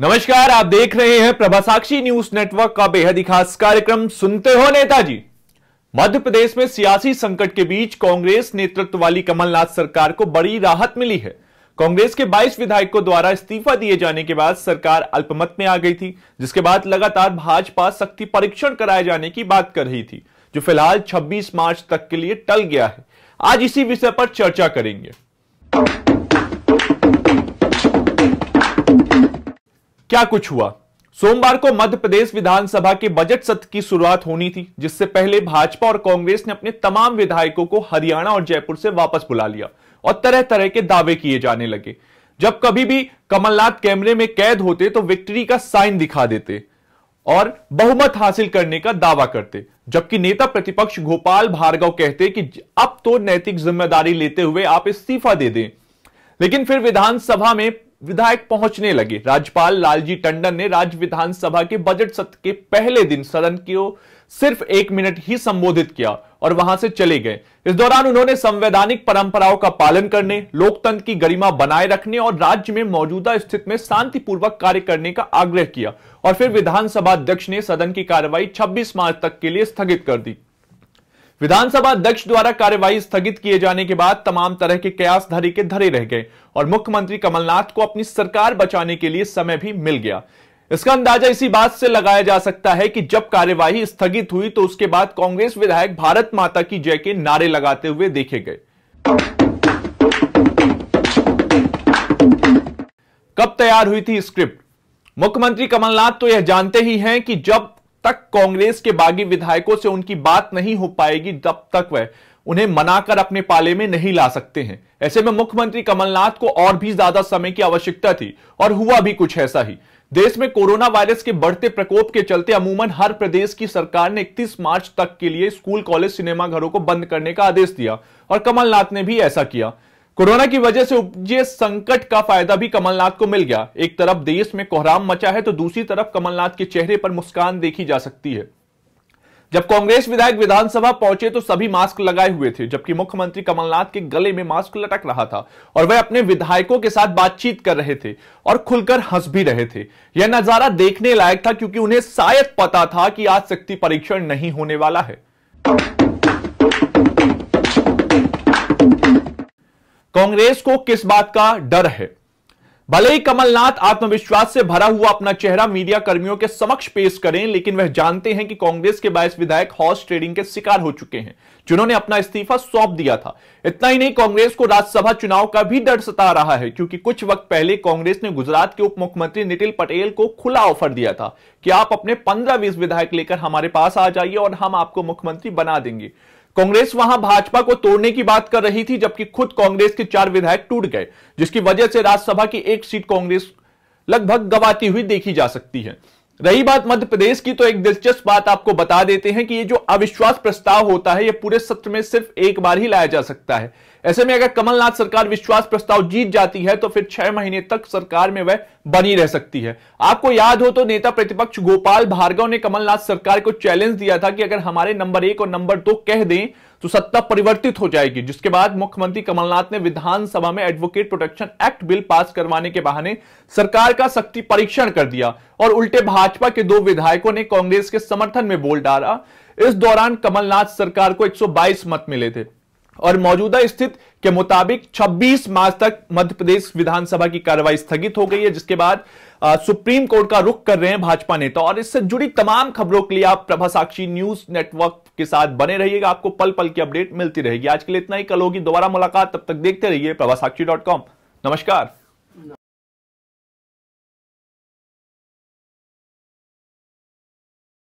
नमस्कार आप देख रहे हैं प्रभासाक्षी न्यूज नेटवर्क का बेहद ही खास कार्यक्रम सुनते हो नेताजी मध्य प्रदेश में सियासी संकट के बीच कांग्रेस नेतृत्व वाली कमलनाथ सरकार को बड़ी राहत मिली है कांग्रेस के 22 विधायकों द्वारा इस्तीफा दिए जाने के बाद सरकार अल्पमत में आ गई थी जिसके बाद लगातार भाजपा शक्ति परीक्षण कराए जाने की बात कर रही थी जो फिलहाल 26 मार्च तक के लिए टल गया है आज इसी विषय पर चर्चा करेंगे क्या कुछ हुआ सोमवार को मध्य प्रदेश विधानसभा के बजट सत्र की शुरुआत होनी थी जिससे पहले भाजपा और कांग्रेस ने अपने तमाम विधायकों को हरियाणा और जयपुर से वापस बुला लिया और तरह तरह के दावे किए जाने लगे जब कभी भी कमलनाथ कैमरे में कैद होते तो विक्ट्री का साइन दिखा देते और बहुमत हासिल करने का दावा करते जबकि नेता प्रतिपक्ष गोपाल भार्गव कहते कि अब तो नैतिक जिम्मेदारी लेते हुए आप इस्तीफा दे दें लेकिन फिर विधानसभा में विधायक पहुंचने लगे राज्यपाल लालजी टंडन ने राज्य विधानसभा के बजट सत्र के पहले दिन सदन को सिर्फ एक मिनट ही संबोधित किया और वहां से चले गए इस दौरान उन्होंने संवैधानिक परंपराओं का पालन करने लोकतंत्र की गरिमा बनाए रखने और राज्य में मौजूदा स्थिति में शांतिपूर्वक कार्य करने का आग्रह किया और फिर विधानसभा अध्यक्ष ने सदन की कार्यवाही 26 मार्च तक के लिए स्थगित कर दी विधानसभा अध्यक्ष द्वारा कार्यवाही स्थगित किए जाने के बाद तमाम तरह के कयास धरे के धरे रह गए और मुख्यमंत्री कमलनाथ को अपनी सरकार बचाने के लिए समय भी मिल गया इसका अंदाजा इसी बात से लगाया जा सकता है कि जब कार्यवाही स्थगित हुई तो उसके बाद कांग्रेस विधायक भारत माता की जय के नारे लगाते हुए देखे गए कब तैयार हुई थी स्क्रिप्ट मुख्यमंत्री कमलनाथ तो यह जानते ही हैं कि जब तक कांग्रेस के बागी विधायकों से उनकी बात नहीं हो पाएगी जब तक वह उन्हें मनाकर अपने पाले में नहीं ला सकते हैं ऐसे में मुख्यमंत्री कमलनाथ को और भी ज्यादा समय की आवश्यकता थी और हुआ भी कुछ ऐसा ही देश में कोरोना वायरस के बढ़ते प्रकोप के चलते अमूमन हर प्रदेश की सरकार ने 31 मार्च तक के लिए स्कूल कॉलेज सिनेमाघरों को बंद करने का आदेश दिया और कमलनाथ ने भी ऐसा किया कोरोना की वजह से उपजे संकट का फायदा भी कमलनाथ को मिल गया एक तरफ देश में कोहराम मचा है तो दूसरी तरफ कमलनाथ के चेहरे पर मुस्कान देखी जा सकती है जब कांग्रेस विधायक विधानसभा पहुंचे तो सभी मास्क लगाए हुए थे जबकि मुख्यमंत्री कमलनाथ के गले में मास्क लटक रहा था और वह अपने विधायकों के साथ बातचीत कर रहे थे और खुलकर हंस भी रहे थे यह नजारा देखने लायक था क्योंकि उन्हें शायद पता था कि आज शक्ति परीक्षण नहीं होने वाला है कांग्रेस को किस बात का डर है भले ही कमलनाथ आत्मविश्वास से भरा हुआ अपना चेहरा मीडिया कर्मियों के समक्ष पेश करें लेकिन वह जानते हैं कि कांग्रेस के बायस विधायक हॉर्स ट्रेडिंग के शिकार हो चुके हैं जिन्होंने अपना इस्तीफा सौंप दिया था इतना ही नहीं कांग्रेस को राज्यसभा चुनाव का भी डर सता रहा है क्योंकि कुछ वक्त पहले कांग्रेस ने गुजरात के उप मुख्यमंत्री नितिन पटेल को खुला ऑफर दिया था कि आप अपने पंद्रह बीस विधायक लेकर हमारे पास आ जाइए और हम आपको मुख्यमंत्री बना देंगे कांग्रेस वहां भाजपा को तोड़ने की बात कर रही थी जबकि खुद कांग्रेस के चार विधायक टूट गए जिसकी वजह से राज्यसभा की एक सीट कांग्रेस लगभग गवाती हुई देखी जा सकती है रही बात मध्य प्रदेश की तो एक दिलचस्प बात आपको बता देते हैं कि ये जो अविश्वास प्रस्ताव होता है ये पूरे सत्र में सिर्फ एक बार ही लाया जा सकता है ऐसे में अगर कमलनाथ सरकार विश्वास प्रस्ताव जीत जाती है तो फिर छह महीने तक सरकार में वह बनी रह सकती है आपको याद हो तो नेता प्रतिपक्ष गोपाल भार्गव ने कमलनाथ सरकार को चैलेंज दिया था कि अगर हमारे नंबर एक और नंबर दो कह दें तो सत्ता परिवर्तित हो जाएगी जिसके बाद मुख्यमंत्री कमलनाथ ने विधानसभा में advocate protection act bill pass करवाने के बहाने सरकार का शक्ति परीक्षण कर दिया और उल्टे भाजपा के दो विधायकों ने कांग्रेस के समर्थन में बोल डाला इस दौरान कमलनाथ सरकार को 122 मत मिले थे और मौजूदा स्थिति के मुताबिक 26 मार्च तक मध्य प्रदेश विधानसभा की कार्रवाई स्थगित हो गई है जिसके बाद आ, सुप्रीम कोर्ट का रुख कर रहे हैं भाजपा नेता और इससे जुड़ी तमाम खबरों के लिए आप प्रभा साक्षी न्यूज नेटवर्क के साथ बने रहिएगा आपको पल पल की अपडेट मिलती रहेगी आज के लिए इतना ही कल होगी दोबारा मुलाकात तब तक देखते रहिए प्रभा नमस्कार